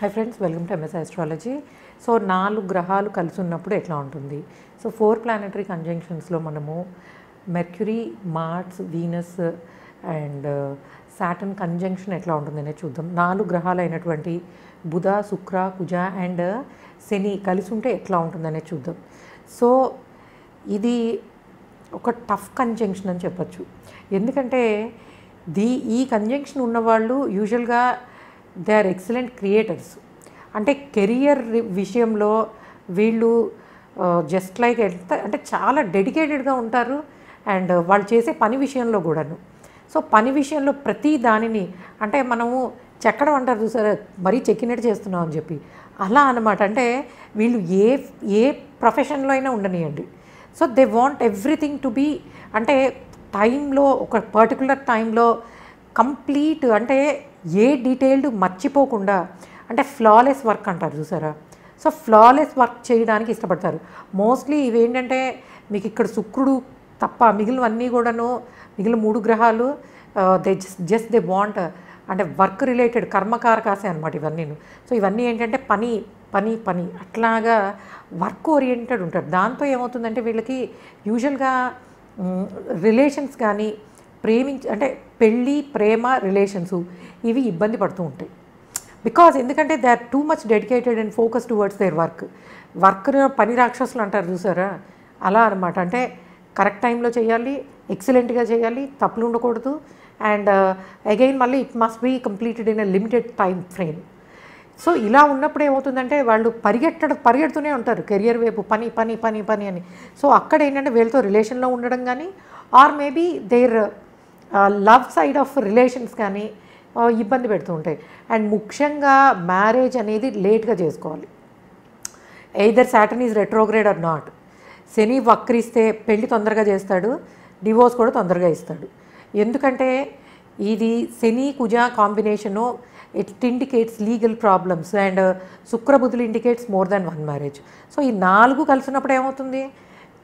High friends welcome to MS astrology so నాలుగు గ్రహాలు కలిసి ఉన్నప్పుడు ఎట్లా ఉంటుంది సో ఫోర్ ప్లానెటరీ కంజంక్షన్స్లో మనము Mercury Mars Venus and Saturn conjunction ఎట్లా ఉంటుంది అనేది చూద్దాం నాలుగు గ్రహాలు అయినటువంటి బుధ శుక్ర కుజ అండ్ uh, శని కలిసి ఉంటే ఎట్లా ఉంటుందనే చూద్దాం సో ఇది ఒక టఫ్ కంజంక్షన్ అని చెప్పచ్చు ఎందుకంటే దీ ఈ కంజంక్షన్ ఉన్నవాళ్ళు యూజువల్గా దే ఆర్ ఎక్సలెంట్ క్రియేటర్స్ అంటే కెరియర్ విషయంలో వీళ్ళు జస్ట్ లైక్ ఎంత అంటే చాలా డెడికేటెడ్గా ఉంటారు అండ్ వాళ్ళు చేసే పని విషయంలో కూడాను సో పని విషయంలో ప్రతి దానిని అంటే మనము చెక్కడం అంటారు చూసారా మరీ చెక్కినట్టు చేస్తున్నాం అని చెప్పి అలా అనమాట అంటే వీళ్ళు ఏ ఏ ప్రొఫెషన్లో అయినా ఉండనియండి so they want everything to be అంటే టైంలో ఒక పర్టికులర్ టైంలో కంప్లీట్ అంటే ఏ డీటెయిల్డ్ మర్చిపోకుండా అంటే ఫ్లాలెస్ వర్క్ అంటారు చూసారా సో ఫ్లాలెస్ వర్క్ చేయడానికి ఇష్టపడతారు మోస్ట్లీ ఇవేంటంటే మీకు ఇక్కడ శుక్రుడు తప్ప మిగిలినవన్నీ కూడాను మిగిలిన మూడు గ్రహాలు they just just they want అంటే వర్క్ రిలేటెడ్ కర్మకారకాసే అనమాట ఇవన్నీ సో ఇవన్నీ ఏంటంటే పని పని పని అట్లాగా వర్క్ ఓరియంటెడ్ ఉంటారు దాంతో ఏమవుతుందంటే వీళ్ళకి యూజువల్గా రిలేషన్స్ కానీ ప్రేమించ అంటే పెళ్ళి ప్రేమ రిలేషన్స్ ఇవి ఇబ్బంది పడుతూ ఉంటాయి బికాజ్ ఎందుకంటే they are too much dedicated and focus towards their work work పని రాక్షసులు అంటారు చూసారా అలా అనమాట అంటే కరెక్ట్ టైంలో చేయాలి ఎక్సలెంట్గా చేయాలి తప్పులు ఉండకూడదు అండ్ అగైన్ uh, మళ్ళీ it must be completed in a limited time frame so ఇలా ఉన్నప్పుడు ఏమవుతుందంటే వాళ్ళు పరిగెట్టడ పరిగెడుతూనే ఉంటారు కెరియర్ వైపు పని పని పని పని అని సో అక్కడ ఏంటంటే వీళ్ళతో రిలేషన్లో ఉండడం కానీ or maybe their love side of relations కానీ ఇబ్బంది పెడుతూ ఉంటాయి అండ్ ముఖ్యంగా మ్యారేజ్ అనేది లేట్గా చేసుకోవాలి either Saturn is retrograde or not Shani వక్రిస్తే పెళ్లి తొందరగా చేస్తాడు డివోర్స్ కూడా తొందరగా ఇస్తాడు ఎందుకంటే ఇది Shani Kuja combination it indicates legal problems and శుక్రబుద్ధులు indicates more than one marriage so ఈ నాలుగు కలిసినప్పుడు ఏమవుతుంది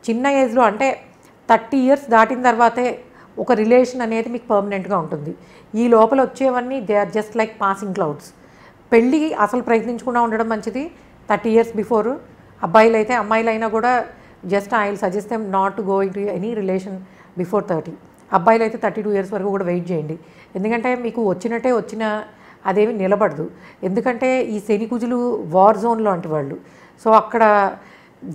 చిన్న ఏజ్లో అంటే థర్టీ ఇయర్స్ దాటిన తర్వాతే ఒక రిలేషన్ అనేది మీకు పర్మనెంట్గా ఉంటుంది ఈ లోపల వచ్చేవన్నీ they are just like passing clouds పెళ్ళి అసలు ప్రయత్నించకుండా ఉండడం మంచిది థర్టీ ఇయర్స్ బిఫోర్ అబ్బాయిలు అయితే అమ్మాయిలైనా కూడా just I suggest them not to going to any relation before thirty అబ్బాయిలు అయితే థర్టీ టూ ఇయర్స్ వరకు కూడా వెయిట్ చేయండి ఎందుకంటే మీకు వచ్చినట్టే వచ్చిన అదేమి నిలబడదు ఎందుకంటే ఈ శనికుజులు వార్ జోన్ లాంటి వాళ్ళు సో అక్కడ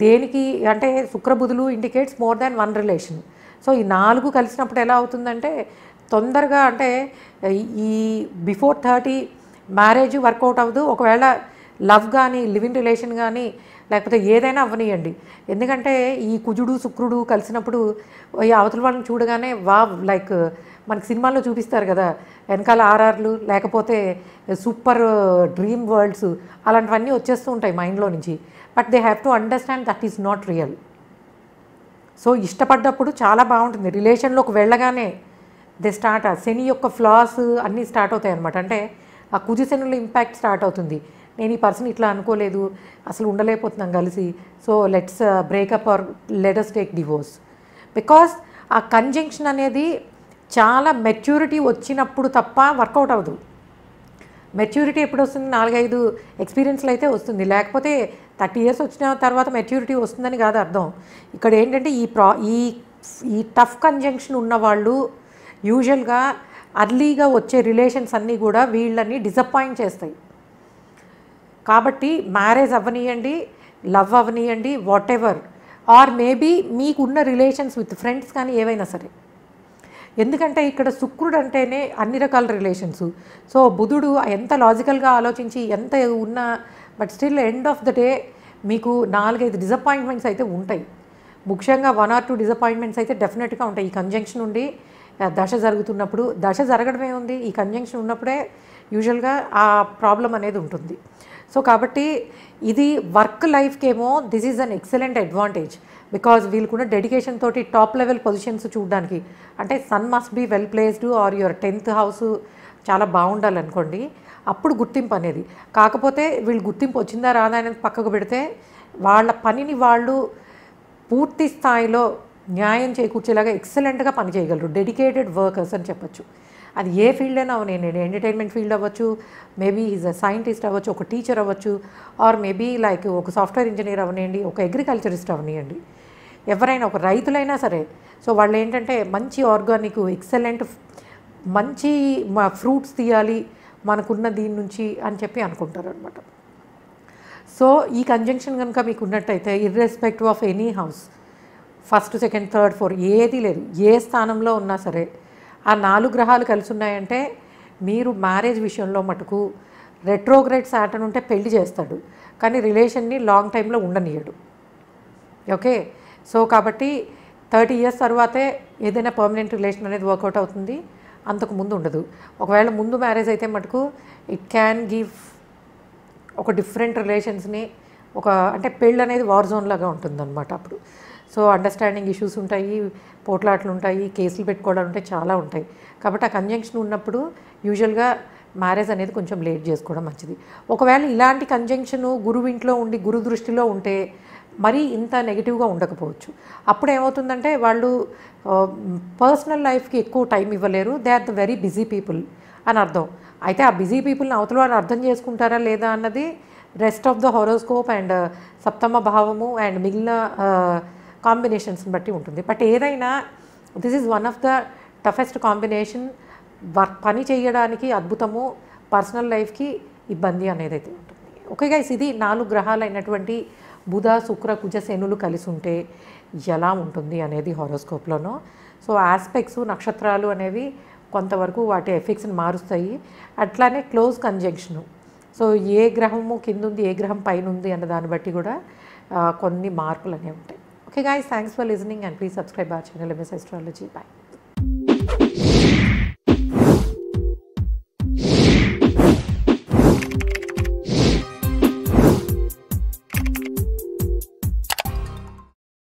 దేనికి అంటే శుక్రబుధులు indicates more than one relation so ఈ నాలుగు కలిసినప్పుడు ఎలా అవుతుందంటే తొందరగా అంటే ఈ బిఫోర్ థర్టీ మ్యారేజ్ వర్కౌట్ అవ్వదు ఒకవేళ లవ్ కానీ లివింగ్ రిలేషన్ కానీ లేకపోతే ఏదైనా అవ్వనీయండి ఎందుకంటే ఈ కుజుడు శుక్రుడు కలిసినప్పుడు ఈ అవతల వాళ్ళని చూడగానే వా లైక్ మనకి సినిమాల్లో చూపిస్తారు కదా వెనకాల ఆర్ఆర్లు లేకపోతే సూపర్ డ్రీమ్ వరల్డ్స్ అలాంటివన్నీ వచ్చేస్తూ ఉంటాయి మైండ్లో నుంచి but they have to understand that is not real so ఇష్టపడ్డప్పుడు చాలా బాగుంటుంది రిలేషన్లోకి వెళ్ళగానే దే స్టార్ట్ శని యొక్క ఫ్లాస్ అన్నీ స్టార్ట్ అవుతాయి అనమాట అంటే ఆ కుజి శనుల ఇంపాక్ట్ స్టార్ట్ అవుతుంది నేను ఈ పర్సన్ ఇట్లా అనుకోలేదు అసలు ఉండలేకపోతున్నాం కలిసి so let's breakup or let's take divorce because ఆ కంజంక్షన్ అనేది చాలా మెచ్యూరిటీ వచ్చినప్పుడు తప్ప వర్కౌట్ అవ్వదు మెచ్యూరిటీ ఎప్పుడు వస్తుంది నాలుగైదు ఎక్స్పీరియన్స్లు అయితే వస్తుంది లేకపోతే థర్టీ ఇయర్స్ వచ్చిన తర్వాత మెచ్యూరిటీ వస్తుందని కాదు అర్థం ఇక్కడ ఏంటంటే ఈ ప్రా ఈ ఈ టఫ్ కన్జంక్షన్ ఉన్న వాళ్ళు యూజువల్గా అర్లీగా వచ్చే రిలేషన్స్ అన్నీ కూడా వీళ్ళని డిసప్పాయింట్ చేస్తాయి కాబట్టి మ్యారేజ్ అవ్వనీయండి లవ్ అవ్వనీయండి వాట్ ఎవర్ ఆర్ మేబీ మీకున్న రిలేషన్స్ విత్ ఫ్రెండ్స్ కానీ ఏవైనా సరే ఎందుకంటే ఇక్కడ శుక్రుడు అంటేనే అన్ని రకాల రిలేషన్స్ సో బుధుడు ఎంత లాజికల్గా ఆలోచించి ఎంత ఉన్నా but still end of the day మీకు నాలుగైదు డిసప్పాయింట్మెంట్స్ అయితే ఉంటాయి ముఖ్యంగా వన్ ఆర్ టూ డిసప్పాయింట్మెంట్స్ అయితే డెఫినెట్గా ఉంటాయి ఈ కంజంక్షన్ ఉండి దశ జరుగుతున్నప్పుడు దశ జరగడమే ఉంది ఈ కంజంక్షన్ ఉన్నప్పుడే యూజువల్గా ఆ ప్రాబ్లం అనేది ఉంటుంది సో కాబట్టి ఇది వర్క్ లైఫ్కేమో this is an excellent advantage because వీళ్ళు కూడా డెడికేషన్ తోటి టాప్ లెవెల్ పొజిషన్స్ చూడడానికి అంటే sun must be well placed or your tenth house చాలా బాగుండాలి అనుకోండి అప్పుడు గుర్తింపు అనేది కాకపోతే వీళ్ళు గుర్తింపు వచ్చిందా రాదా అనేది పక్కకు పెడితే వాళ్ళ పనిని వాళ్ళు పూర్తి స్థాయిలో న్యాయం చేకూర్చేలాగా ఎక్సలెంట్గా పని చేయగలరు డెడికేటెడ్ వర్కర్స్ అని చెప్పచ్చు అది ఏ ఫీల్డ్ అయినా నేను ఎంటర్టైన్మెంట్ ఫీల్డ్ అవ్వచ్చు మేబీ ఈజ్ అ సైంటిస్ట్ అవ్వచ్చు ఒక టీచర్ అవ్వచ్చు ఆర్ మేబీ లైక్ ఒక సాఫ్ట్వేర్ ఇంజనీర్ అవనివ్వండి ఒక అగ్రికల్చరిస్ట్ అవనియండి ఎవరైనా ఒక రైతులైనా సరే సో వాళ్ళు ఏంటంటే మంచి ఆర్గానిక్ ఎక్సలెంట్ మంచి మా ఫ్రూట్స్ తీయాలి మనకున్న దీని నుంచి అని చెప్పి అనుకుంటారు అనమాట సో ఈ కంజంక్షన్ కనుక మీకు ఉన్నట్టయితే irrespective of any house first second third four ఏది లేదు ఏ స్థానంలో ఉన్నా సరే ఆ నాలుగు గ్రహాలు కలిసి ఉన్నాయంటే మీరు మ్యారేజ్ విషయంలో మటుకు రెట్రోగ్రేట్ సాటన్ ఉంటే పెళ్లి చేస్తాడు కానీ రిలేషన్ని లాంగ్ టైంలో ఉండనీయడు ఓకే సో కాబట్టి థర్టీ ఇయర్స్ తర్వాతే ఏదైనా పర్మనెంట్ రిలేషన్ అనేది వర్కౌట్ అవుతుంది అంతకు ముందు ఉండదు ఒకవేళ ముందు మ్యారేజ్ అయితే మటుకు ఇట్ క్యాన్ గివ్ ఒక డిఫరెంట్ రిలేషన్స్ని ఒక అంటే పెళ్ళి అనేది వార్ జోన్ లాగా ఉంటుందన్నమాట అప్పుడు సో అండర్స్టాండింగ్ ఇష్యూస్ ఉంటాయి పోట్లాట్లు ఉంటాయి కేసులు పెట్టుకోవడం ఉంటాయి చాలా ఉంటాయి కాబట్టి ఆ కంజంక్షన్ ఉన్నప్పుడు యూజువల్గా మ్యారేజ్ అనేది కొంచెం లేట్ చేసుకోవడం మంచిది ఒకవేళ ఇలాంటి కంజంక్షను గురువు ఇంట్లో ఉండి గురు దృష్టిలో ఉంటే మరీ ఇంత నెగిటివ్గా ఉండకపోవచ్చు అప్పుడు ఏమవుతుందంటే వాళ్ళు పర్సనల్ లైఫ్కి ఎక్కువ టైం ఇవ్వలేరు they are the very busy people అని అర్థం అయితే ఆ బిజీ పీపుల్ని అవతల వాళ్ళు అర్థం చేసుకుంటారా లేదా అన్నది rest of the horoscope and సప్తమ భావము అండ్ మిగిలిన కాంబినేషన్స్ని బట్టి ఉంటుంది బట్ ఏదైనా this is one of the toughest combination work పని చేయడానికి అద్భుతము పర్సనల్ లైఫ్కి ఇబ్బంది అనేది అయితే ఉంటుంది ఓకే గైస్ ఇది నాలుగు గ్రహాలైనటువంటి బుధ శుక్ర శనులు కలిసి ఉంటే ఎలా ఉంటుంది అనేది హారోస్కోప్లోనో సో ఆస్పెక్ట్స్ నక్షత్రాలు అనేవి కొంతవరకు వాటి ఎఫెక్ట్స్ని మారుస్తాయి అట్లానే క్లోజ్ కంజంక్షను సో ఏ గ్రహము కింద ఉంది ఏ గ్రహం పైన ఉంది అన్న దాన్ని బట్టి కూడా కొన్ని మార్పులు అనేవి ఉంటాయి Okay guys, thanks for listening and please subscribe our channel MS Astrology. Bye.